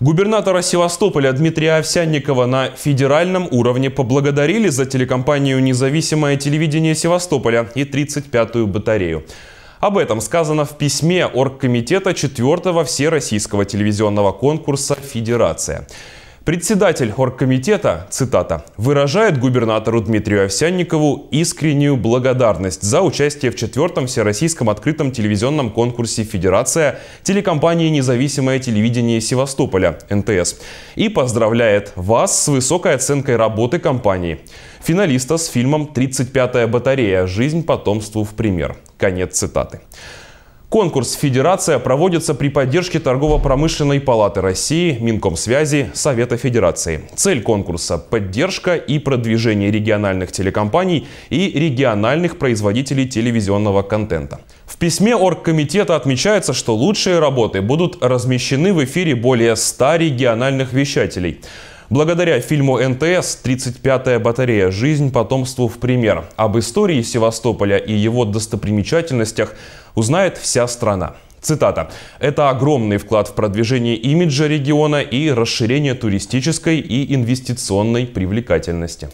Губернатора Севастополя Дмитрия Овсянникова на федеральном уровне поблагодарили за телекомпанию «Независимое телевидение Севастополя» и 35-ю батарею. Об этом сказано в письме Оргкомитета 4-го Всероссийского телевизионного конкурса «Федерация». Председатель оргкомитета, цитата, выражает губернатору Дмитрию Овсянникову искреннюю благодарность за участие в четвертом всероссийском открытом телевизионном конкурсе «Федерация» телекомпании «Независимое телевидение Севастополя» НТС и поздравляет вас с высокой оценкой работы компании. Финалиста с фильмом «35-я батарея. Жизнь потомству в пример». Конец цитаты. Конкурс «Федерация» проводится при поддержке Торгово-промышленной палаты России, Минкомсвязи, Совета Федерации. Цель конкурса – поддержка и продвижение региональных телекомпаний и региональных производителей телевизионного контента. В письме Оргкомитета отмечается, что лучшие работы будут размещены в эфире более 100 региональных вещателей – Благодаря фильму НТС «35-я батарея. Жизнь потомству в пример» об истории Севастополя и его достопримечательностях узнает вся страна. Цитата. «Это огромный вклад в продвижение имиджа региона и расширение туристической и инвестиционной привлекательности».